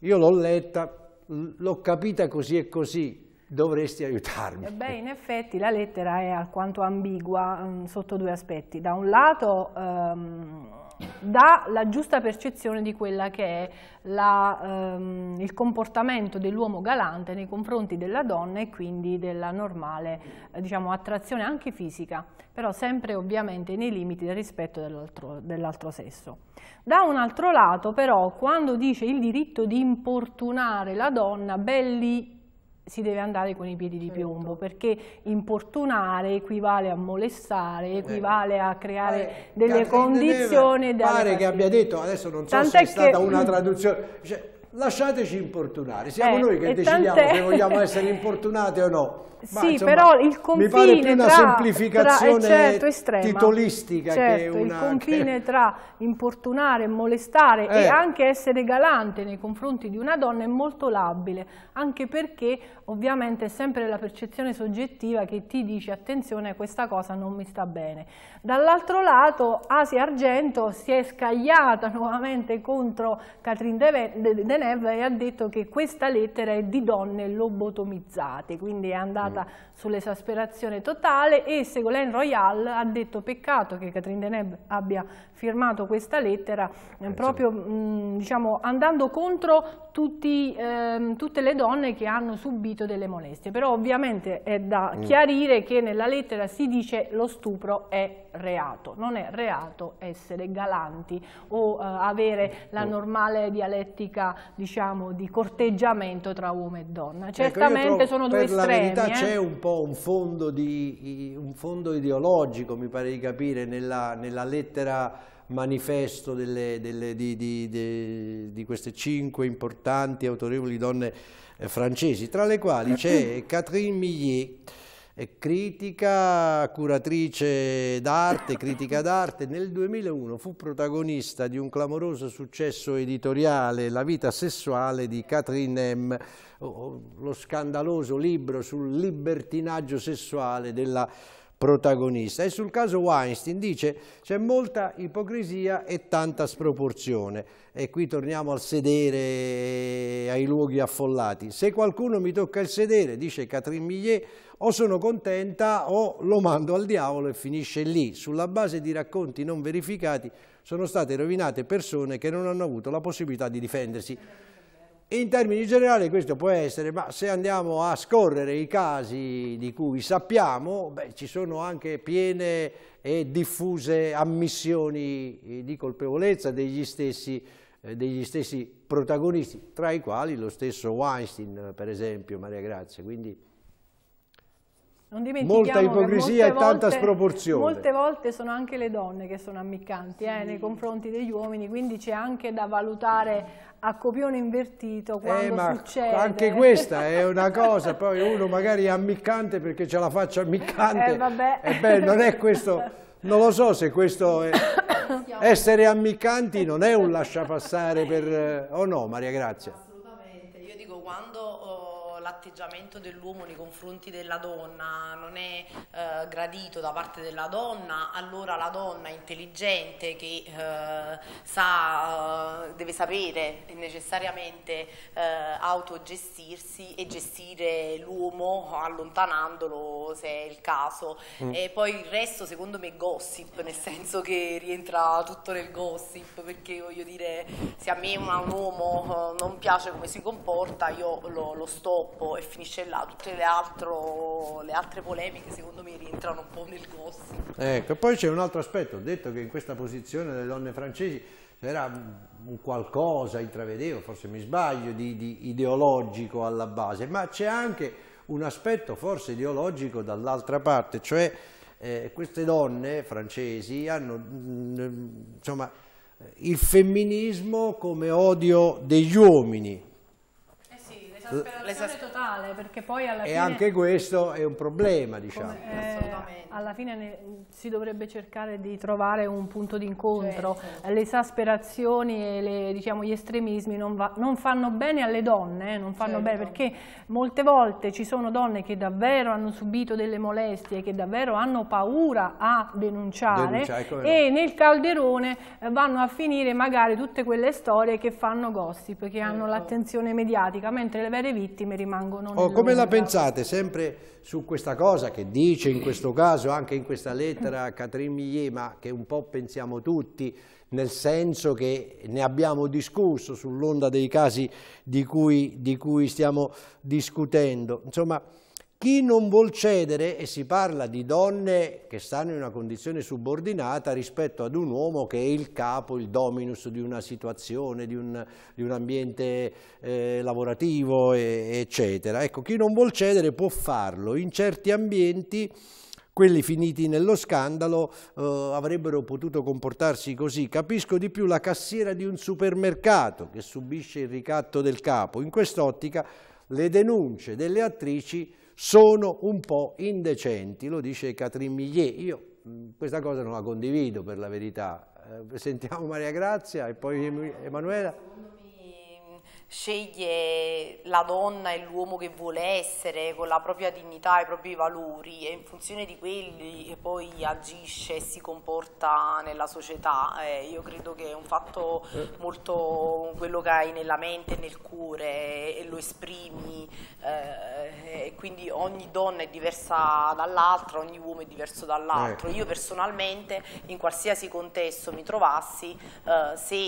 Io l'ho letta, l'ho capita così e così, dovresti aiutarmi. Eh beh, in effetti la lettera è alquanto ambigua mh, mm, sotto due aspetti. Da un lato... Um, dà la giusta percezione di quella che è la, ehm, il comportamento dell'uomo galante nei confronti della donna e quindi della normale eh, diciamo, attrazione anche fisica, però sempre ovviamente nei limiti del rispetto dell'altro dell sesso. Da un altro lato però, quando dice il diritto di importunare la donna, belli si deve andare con i piedi di certo. piombo perché importunare equivale a molestare, eh, equivale a creare eh, delle condizioni da... Pare che abbia detto, adesso non so Tant'è se è che... stata una *clears throat* traduzione... Cioè, lasciateci importunare, siamo eh, noi che decidiamo se vogliamo *laughs* essere importunati o no. Ma, sì, insomma, però il confine mi pare più una tra, eh, semplificazione tra, certo, estrema, titolistica certo, che una, il confine che... tra importunare, molestare eh. e anche essere galante nei confronti di una donna è molto labile, anche perché ovviamente è sempre la percezione soggettiva che ti dice attenzione questa cosa non mi sta bene. Dall'altro lato Asia Argento si è scagliata *laughs* nuovamente contro Catherine Deneuve e ha detto che questa lettera è di donne lobotomizzate, quindi è andata puntata sull'esasperazione totale e Ségolène Royal ha detto peccato che Catherine Deneb abbia firmato questa lettera eh, certo. proprio mh, diciamo, andando contro tutti, ehm, tutte le donne che hanno subito delle molestie. Però ovviamente è da mm. chiarire che nella lettera si dice lo stupro è reato, non è reato essere galanti o eh, avere mm, la mm. normale dialettica diciamo, di corteggiamento tra uomo e donna. Ecco, Certamente ecco, sono due estremi. Eh? c'è un po' un fondo, di, un fondo, ideologico, mi pare di capire, nella, nella lettera manifesto delle, delle, di, di, di, queste cinque importanti e autorevoli donne eh, francesi, tra le quali c'è Catherine Millet, critica, curatrice d'arte, critica d'arte. Nel 2001 fu protagonista di un clamoroso successo editoriale, La vita sessuale di Catherine M., oh, oh, lo scandaloso libro sul libertinaggio sessuale della protagonista. E sul caso Weinstein dice c'è molta ipocrisia e tanta sproporzione. E qui torniamo al sedere, eh, ai luoghi affollati. Se qualcuno mi tocca il sedere, dice Catherine Millet, o sono contenta o lo mando al diavolo e finisce lì. Sulla base di racconti non verificati sono state rovinate persone che non hanno avuto la possibilità di difendersi. In termini generali questo può essere, ma se andiamo a scorrere i casi di cui sappiamo, beh, ci sono anche piene e diffuse ammissioni eh, di colpevolezza degli stessi, eh, degli stessi protagonisti, tra i quali lo stesso Weinstein, per esempio, Maria Grazia. Quindi non Molta ipocrisia e tanta volte, sproporzione. Molte volte sono anche le donne che sono ammiccanti sì. eh, nei confronti degli uomini, quindi c'è anche da valutare a copione invertito eh, quando eh, succede. Anche questa è una cosa, poi uno magari è ammiccante perché ce la faccia ammiccante. Eh, vabbè. Eh, beh, non è questo, non lo so se questo è... Essere ammiccanti non è un lasciapassare per... Eh, o oh no, Maria Grazia? Assolutamente, io dico quando l'atteggiamento dell'uomo nei confronti della donna, non è gradito da parte della donna, allora la donna intelligente che eh, sa, eh, deve sapere necessariamente eh, autogestirsi e gestire l'uomo allontanandolo se è il caso. Mm. E poi il resto secondo me è gossip, nel senso che rientra tutto nel gossip, perché voglio dire se a me un uomo eh, non piace come si comporta io lo, lo stoppo e finisce là, tutte le, altro, le altre polemiche secondo me rientrano entrano un po' nel gossip. Ecco, poi c'è un altro aspetto, ho detto che in questa posizione delle donne francesi c'era un qualcosa, intravedevo, forse mi sbaglio, di, di ideologico alla base, ma c'è anche un aspetto forse ideologico dall'altra parte, cioè eh, queste donne francesi hanno mh, mm, insomma, il femminismo come odio degli uomini, esasperazione totale, perché poi alla fine... E anche questo è un problema, diciamo. Come, eh, alla fine ne, si dovrebbe cercare di trovare un punto d'incontro. Certo. Le esasperazioni e le, diciamo, gli estremismi non, va, non, fanno bene alle donne, eh, non fanno certo. bene, perché molte volte ci sono donne che davvero hanno subito delle molestie, che davvero hanno paura a denunciare, denunciare e nel calderone eh, vanno a finire magari tutte quelle storie che fanno gossip, che certo. hanno l'attenzione mediatica, mentre le e le vittime rimangono oh, Come la pensate, sempre su questa cosa che dice in questo caso, anche in questa lettera mm. Catherine Millet, ma che un po' pensiamo tutti, nel senso che ne abbiamo discusso sull'onda dei casi di cui, di cui stiamo discutendo. Insomma, chi non vuol cedere, e si parla di donne che stanno in una condizione subordinata rispetto ad un uomo che è il capo, il dominus di una situazione, di un, di un ambiente eh, lavorativo, e, eccetera. Ecco, chi non vuol cedere può farlo. In certi ambienti quelli finiti nello scandalo eh, avrebbero potuto comportarsi così. Capisco di più la cassiera di un supermercato che subisce il ricatto del capo. In quest'ottica le denunce delle attrici sono un po' indecenti, lo dice Catherine Millet. Io mm, questa cosa non la condivido per la verità. Eh, sentiamo Maria Grazia e poi Emanuela sceglie la donna e l'uomo che vuole essere con la propria dignità e i propri valori e in funzione di quelli poi agisce e si comporta nella società. Eh, io credo che è un fatto molto quello che hai nella mente e nel cuore e lo esprimi eh, e quindi ogni donna è diversa dall'altra, ogni uomo è diverso dall'altro. Ecco. Io personalmente in qualsiasi contesto mi trovassi, eh, se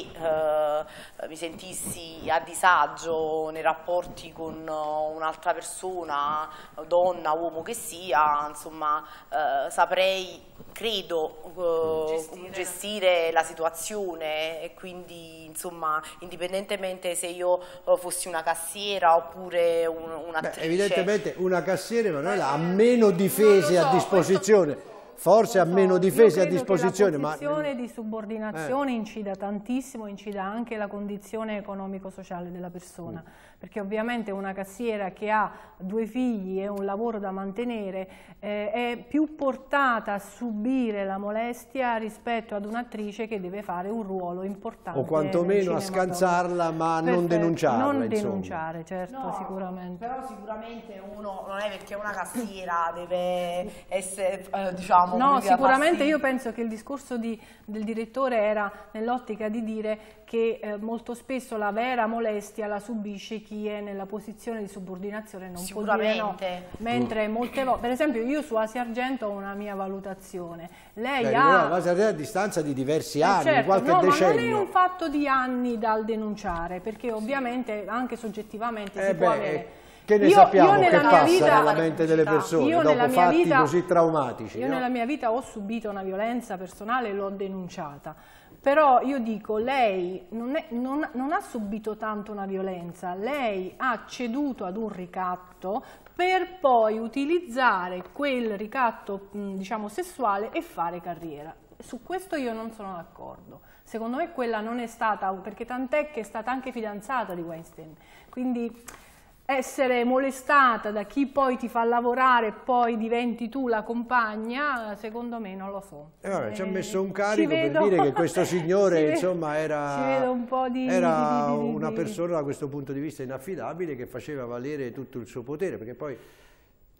eh, mi sentissi a disagio disagio nei rapporti con eh, un'altra persona, donna, uomo che sia, insomma eh, saprei, credo, eh, gestire. gestire. la situazione e quindi insomma indipendentemente se io eh, fossi una cassiera oppure un'attrice. Beh, evidentemente una cassiera ma noi ha meno difese so, a disposizione. Questo forse ha so, meno difese a disposizione. La condizione ma... di subordinazione eh. incida tantissimo, incida anche la condizione economico-sociale della persona, mm. perché ovviamente una cassiera che ha due figli e un lavoro da mantenere eh, è più portata a subire la molestia rispetto ad un'attrice che deve fare un ruolo importante. O quantomeno a scansarla ma Perfetto. non denunciarla. Non insomma. denunciare, certo, no, sicuramente. Però sicuramente uno non è perché una cassiera deve essere, eh, diciamo, No, sicuramente io penso che il discorso di, del direttore era nell'ottica di dire che eh, molto spesso la vera molestia la subisce chi è nella posizione di subordinazione non può dire no. Mentre molte volte, per esempio io su Asia Argento ho una mia valutazione. Lei Beh, ha... Asia Argento a distanza di diversi eh, anni, certo, qualche no, decennio. non è un fatto di anni dal denunciare, perché ovviamente anche soggettivamente eh si beh, può avere eh, che ne io, sappiamo io che passa vita, nella mente delle persone dopo fatti vita, così traumatici? Io no? nella mia vita ho subito una violenza personale e l'ho denunciata. Però io dico, lei non, è, non, non ha subito tanto una violenza, lei ha ceduto ad un ricatto per poi utilizzare quel ricatto diciamo, sessuale e fare carriera. Su questo io non sono d'accordo. Secondo me quella non è stata, perché tant'è che è stata anche fidanzata di Weinstein. Quindi essere molestata da chi poi ti fa lavorare e poi diventi tu la compagna, secondo me non lo so. E eh, allora, ci ha eh, messo un carico per dire che questo *laughs* signore insomma, era, un di, era di, di, una persona da questo punto di vista inaffidabile che faceva valere tutto il suo potere, perché poi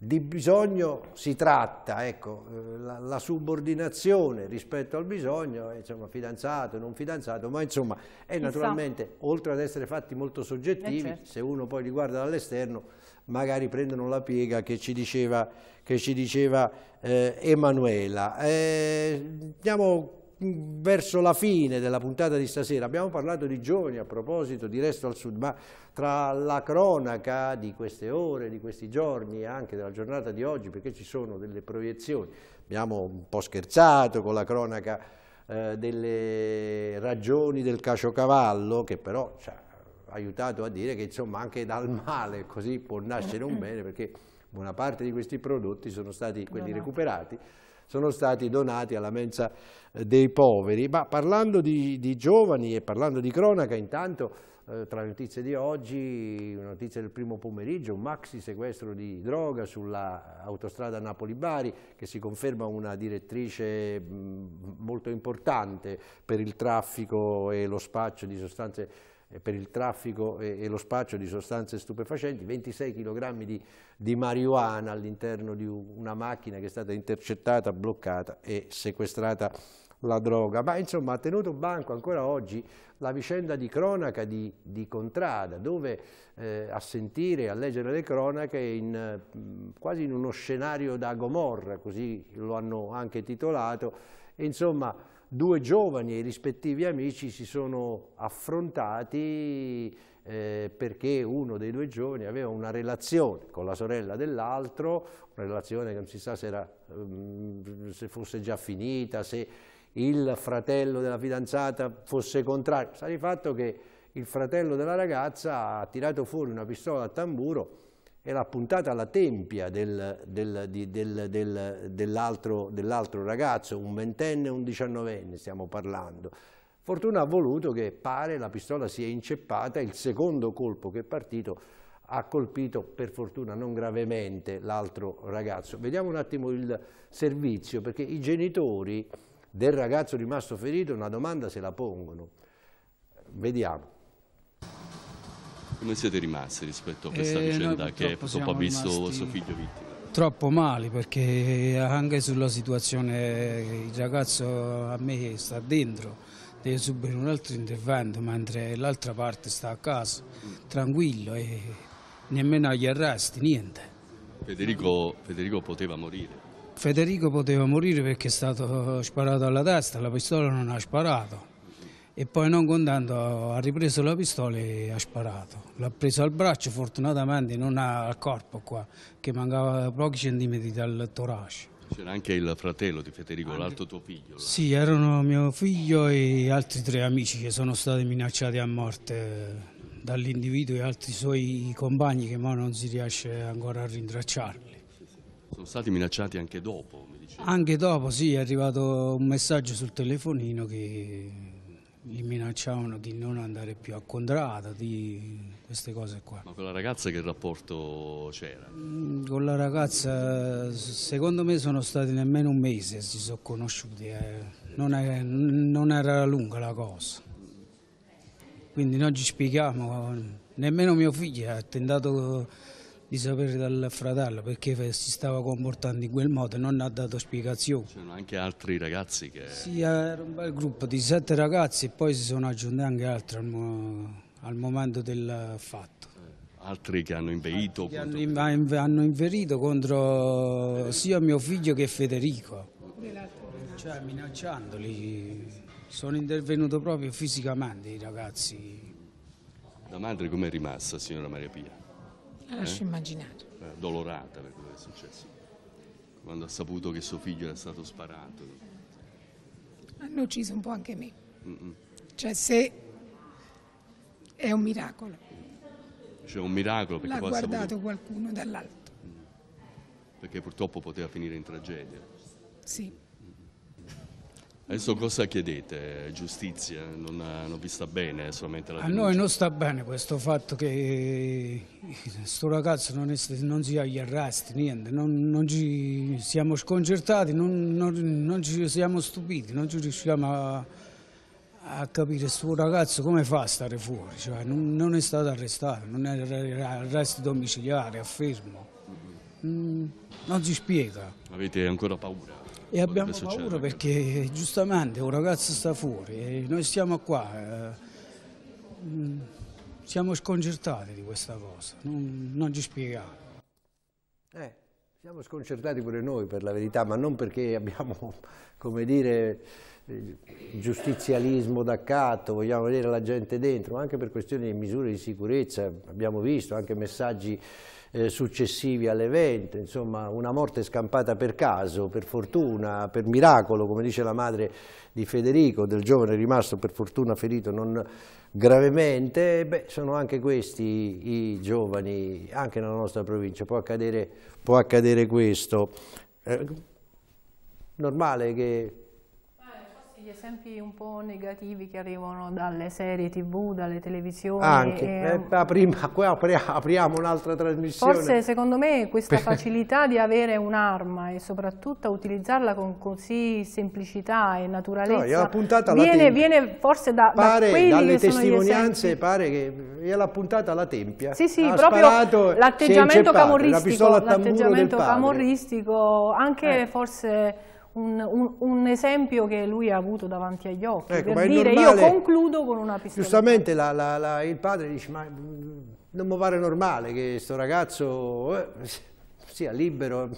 di bisogno si tratta, ecco, eh, la, la, subordinazione rispetto al bisogno, eh, insomma, fidanzato, non fidanzato, ma insomma, è naturalmente, Chissà. oltre ad essere fatti molto eh, soggettivi, eh certo. se uno poi li guarda dall'esterno, magari prendono la piega che ci diceva, che ci diceva eh, Emanuela. Eh, andiamo Mm, verso la fine della puntata di stasera abbiamo parlato di giovani a proposito di Resto al Sud, ma tra la cronaca di queste ore, di questi giorni e anche della giornata di oggi, perché ci sono delle proiezioni, abbiamo un po' scherzato con la cronaca eh, delle ragioni del caciocavallo, che però ci ha aiutato a dire che insomma anche dal male così può nascere un bene, perché buona parte di questi prodotti sono stati quelli recuperati, sono stati donati alla mensa eh, dei poveri. Ma parlando di, di giovani e parlando di cronaca, intanto eh, tra le notizie di oggi, una notizia del primo pomeriggio, un maxi sequestro di droga sull'autostrada Napoli-Bari che si conferma una direttrice mm, molto importante per il traffico e lo spaccio di sostanze per il traffico e, e, lo spaccio di sostanze stupefacenti, 26 kg di, di marijuana all'interno di una macchina che è stata intercettata, bloccata e sequestrata la droga, ma insomma ha tenuto banco ancora oggi la vicenda di cronaca di, di Contrada, dove eh, a sentire, a leggere le cronache, in, quasi in uno scenario da Gomorra, così lo hanno anche titolato, e, insomma due giovani e i rispettivi amici si sono affrontati eh, perché uno dei due giovani aveva una relazione con la sorella dell'altro, una relazione che non si sa se, era, ehm, se fosse già finita, se il fratello della fidanzata fosse contrario. Sta di fatto che il fratello della ragazza ha tirato fuori una pistola a tamburo era appuntata alla tempia del, del, del, dell'altro, dell ragazzo, un ventenne e un diciannovenne stiamo parlando. Fortuna ha voluto che pare la pistola sia inceppata, il secondo colpo che è partito ha colpito per fortuna non gravemente l'altro ragazzo. Vediamo un attimo il servizio perché i genitori del ragazzo rimasto ferito una domanda se la pongono. Vediamo. Come siete rimasti rispetto a questa eh, vicenda che dopo ha visto suo figlio vittima? Troppo male perché anche sulla situazione il ragazzo a me sta dentro, deve subire un altro intervento mentre l'altra parte sta a casa, tranquillo e nemmeno agli arresti, niente. Federico, Federico poteva morire? Federico poteva morire perché è stato sparato alla testa, la pistola non ha sparato e poi non contando ha ripreso la pistola e ha sparato. L'ha preso al braccio, fortunatamente non al corpo qua, che mancava pochi centimetri dal torace. C'era anche il fratello di Federico, anche... l'altro tuo figlio? Là. Sì, erano mio figlio e altri tre amici che sono stati minacciati a morte dall'individuo e altri suoi compagni che ma non si riesce ancora a rintracciarli. Sono stati minacciati anche dopo, mi Anche dopo, sì, è arrivato un messaggio sul telefonino che li minacciavano di non andare più a Condrada, di queste cose qua. Ma con la ragazza che rapporto c'era? Mm, con la ragazza secondo me sono stati nemmeno un mese, si sono conosciuti, eh. non, è, non, era lunga la cosa. Quindi non ci spieghiamo, nemmeno mio figlio ha tentato di sapere dal fratello perché si stava comportando in quel modo, non ha dato spiegazioni. C'erano anche altri ragazzi che... Sì, era un bel gruppo di sette ragazzi e poi si sono aggiunti anche altri al, mo al momento del fatto. Eh, altri che hanno inverito? Che hanno, in hanno, inverito contro sia mio figlio che Federico, cioè minacciandoli. Sono intervenuto proprio fisicamente i ragazzi. La madre com'è rimasta, signora Maria Pia? Eh, lascio eh? immaginare. Eh, dolorata per quello che è successo. Quando ha saputo che suo figlio era stato sparato. Hanno ucciso un po' anche me. Mm -mm. Cioè se è un miracolo. Cioè un miracolo perché... L'ha guardato saputo... qualcuno dall'alto. Mm. Perché purtroppo poteva finire in tragedia. Sì. Adesso cosa chiedete? Giustizia? Non, non vi sta bene solamente la A noi non sta bene questo fatto che questo ragazzo non, è, non si agli arresti, niente, non, non, ci siamo sconcertati, non, non, ci siamo stupiti, non ci riusciamo a, a capire questo ragazzo come fa a stare fuori, cioè, non, è stato arrestato, non è arresto domiciliare, affermo, mm, non si spiega. Avete ancora paura? E abbiamo paura perché giustamente un ragazzo sta fuori e noi siamo qua, eh, siamo sconcertati di questa cosa, non, non ci spieghiamo. Eh, siamo sconcertati pure noi per la verità, ma non perché abbiamo, *laughs* come dire, giustizialismo d'accatto, vogliamo vedere la gente dentro, ma anche per questioni di misure di sicurezza, abbiamo visto anche messaggi eh, successivi all'evento, insomma una morte scampata per caso, per fortuna, per miracolo, come dice la madre di Federico, del giovane rimasto per fortuna ferito non gravemente, beh, sono anche questi i giovani, anche nella nostra provincia, può accadere, può accadere questo. Eh, normale che gli esempi un po' negativi che arrivano dalle serie tv, dalle televisioni. Anche, e, eh, eh prima, *laughs* qua apriamo un'altra trasmissione. Forse secondo me questa facilità di avere un'arma e soprattutto utilizzarla con così semplicità e naturalezza no, viene, viene, forse da, pare, da quelli dalle testimonianze pare che gliel'ha puntata alla tempia. Sì, sì, ha proprio l'atteggiamento camorristico, l'atteggiamento camorristico, anche eh. forse un, un, un, esempio che lui ha avuto davanti agli occhi, ecco, per dire normale, io concludo con una pistola. Giustamente la, la, la, il padre dice ma mm, non mi pare normale che sto ragazzo eh, sia libero.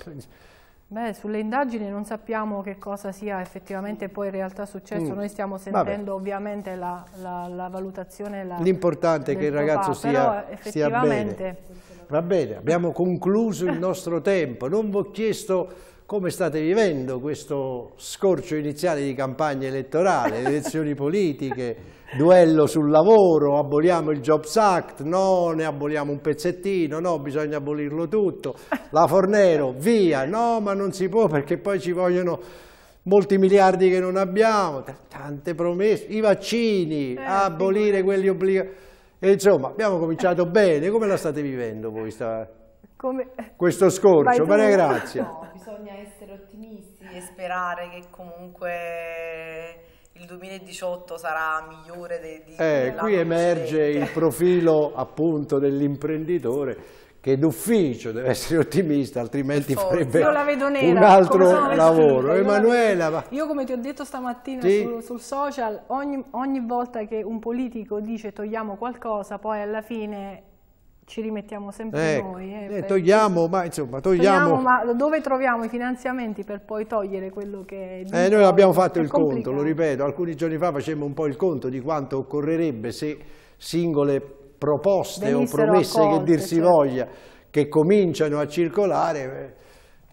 Beh, sulle indagini non sappiamo che cosa sia effettivamente poi in realtà successo, mm. noi stiamo sentendo Vabbè. ovviamente la, la valutazione. L'importante è che il ragazzo papà, sia, effettivamente... sia bene. Va bene, abbiamo concluso il nostro tempo, non vi ho chiesto come state vivendo questo scorcio iniziale di campagna elettorale, elezioni *laughs* politiche, duello sul lavoro, aboliamo il Jobs Act, no, ne aboliamo un pezzettino, no, bisogna abolirlo tutto, la Fornero, via, no, ma non si può perché poi ci vogliono molti miliardi che non abbiamo, tante promesse, i vaccini, eh, abolire quelli obbligati, insomma abbiamo cominciato bene, come la state vivendo voi? Sta... Come... questo scorcio, Maria Grazia. No, bisogna essere ottimisti e sperare che comunque il 2018 sarà migliore di, di eh, qui emerge il profilo appunto dell'imprenditore che d'ufficio deve essere ottimista, altrimenti farebbe un altro lavoro. Io Emanuela, io come ti ho detto stamattina sì? su, sul social, ogni, ogni volta che un politico dice togliamo qualcosa, poi alla fine ci rimettiamo sempre eh, noi. Eh, eh, togliamo, ma insomma, togliamo. togliamo. Ma dove troviamo i finanziamenti per poi togliere quello che... È eh, noi abbiamo fatto il complicato. conto, lo ripeto, alcuni giorni fa facemmo un po' il conto di quanto occorrerebbe se singole proposte o promesse accolte, che dir si certo. voglia, che cominciano a circolare...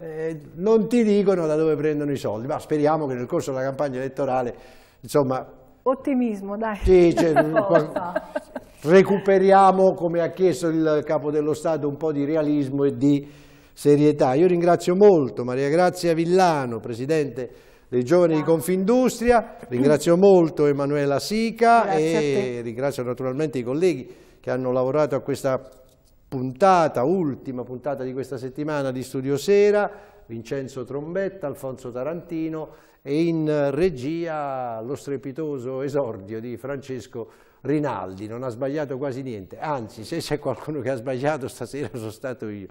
Eh, non ti dicono da dove prendono i soldi, ma speriamo che nel corso della campagna elettorale insomma, Ottimismo, dai. Sì, cioè, *laughs* recuperiamo, come ha chiesto il Capo dello Stato, un po' di realismo e di serietà. Io ringrazio molto Maria Grazia Villano, Presidente dei giovani di Confindustria, ringrazio molto Emanuela Sica Grazie e ringrazio naturalmente i colleghi che hanno lavorato a questa puntata, ultima puntata di questa settimana di Studio Sera, Vincenzo Trombetta, Alfonso Tarantino e in eh, regia lo strepitoso esordio di Francesco Rinaldi, non ha sbagliato quasi niente, anzi se c'è qualcuno che ha sbagliato stasera *laughs* sono stato io,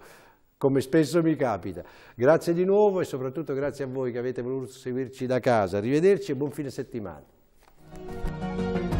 come spesso mi capita. Grazie di nuovo e soprattutto grazie a voi che avete voluto seguirci da casa, arrivederci e buon fine settimana.